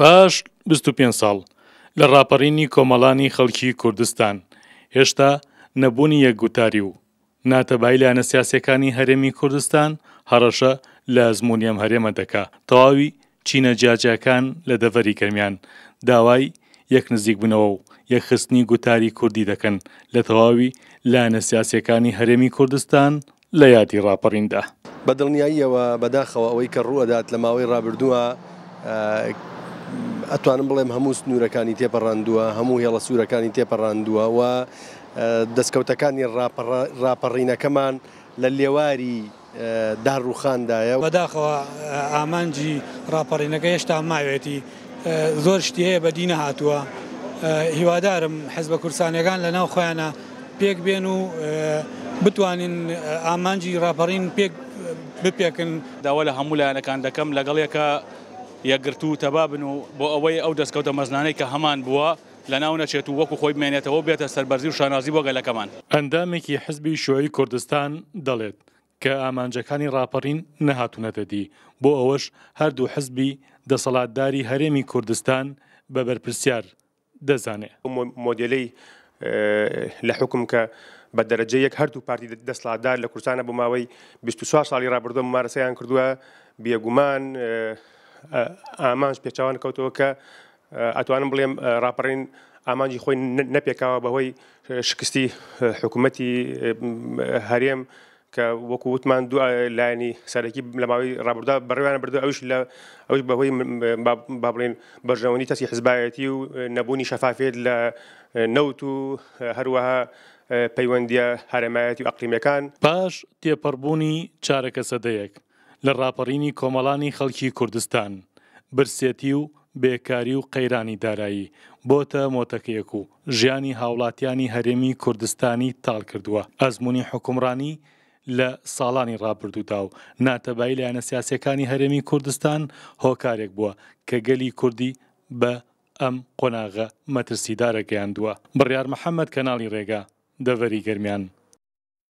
پاش 25 ساڵ لە ڕاپەڕینی کۆمەڵانی خەڵکی کوردستان هێشتا نەبوونی یەکگوتاری و ناتەبای لاەنە سیاسەکانی هەرێمی کوردستان هەڕەشە لە ئەزمونیم هەرێمە دەکا تەواوی چینە جاجاکان لە دەڤری کەمیان داوای یەک نزیک بنەوە و یەخستنی گوتاری کوردی دەکەن لە تەواوی لاەنە سیاسەکانی هەرێمی کوردستان لە یادی ڕاپەڕیندا بە دڵنیاییەوە بەداخەوە ئەوەی کە ڕوەدات لە ماوەی ڕابردووە ئەتوانم بڵێم هەموو سنوورەکانی تێپەڕاندووە هەموو هێڵە سوورەکانی تێپەڕاندووە و دەستکەوتەکانی راپەڕینەکەمان لە لێواری داڕوخاندایە بەداخەوە ئامانجی راپەڕینەکە هێشتا ماوێتی زۆر شتی هەیە بە دینە هاتووە هیوادارم حەز بە کورسانەکان لە ناو خۆیانە پێک بێن و بتوانین ئامانجی راپەڕین پێک بپێکن داوا لە هەموو لایەنەکان دەکەم لەگەڵ یەکە یەگرت و تەبابن و بۆ ئەوەی ئەو دەستکەوتە مەزنانەی کە هەمان بووە لە ناو نەچێت و وەکو خۆی مێنێتەوە بێتە سەربەرزی و شانازی بۆ گەلەکەمان ئەندامێکی حزبی شوۆی کوردستان دەڵێت کە ئامانجەکانی ڕاپەڕین نەهاتوونەتەدی بۆ ئەوەش هەردوو حزبی دەسەڵاتداری هەرێمی کوردستان بە بەرپرسیار دەزانێت مۆدلەی لە حکم کە بە دەرەجە یەک هەردوو پارتی دەسڵاتدار لە کوردستانە بۆ ماوەی 24 ساڵی رابرردۆ مارەسەیان کردووە بێگومان ئامانش پێچوان کەوتەوە کە ئەتوانم بڵێم راپەڕین ئامانجی خۆی نەپێکاوە بەهۆی شکستی حکوومەتی هەرێم کە وەکو وتمان دو لایەنی سەرەکی لەماوەی رابردا بەڕێوانە بردو ئەوش لە ئەوش بەهۆی با بڵێن بەژەوەنی تەسی حزبایەتی و نەبوونی شەفافێت لە نەوت و هەروەها پەیوەندیە هەرەمایەتی و ئەقلیمەکان پاش تێپەڕبوونی چارەکە سەدەیەک لە ڕاپەڕینی کۆمەڵانی خەڵکی کوردستان برسێتی و بێکاری و قەیرانی دارایی بۆتە مۆتەکەیەک و ژیانی هاوڵاتیانی هەرێمی کوردستانی تاڵ کردووە ئەزمموی حکومڕانی لە ساڵانی ڕابردوودا و ناتەبایی لایەنە سیاسەکانی هەرێمی کوردستان هۆکارێک بووە کە گەلی کوردی بە ئەم قۆناغە مەترسیدارە گەیاندووە بڕیار محەممەد کەناڵی ڕێگا دەڤەری گەرمیان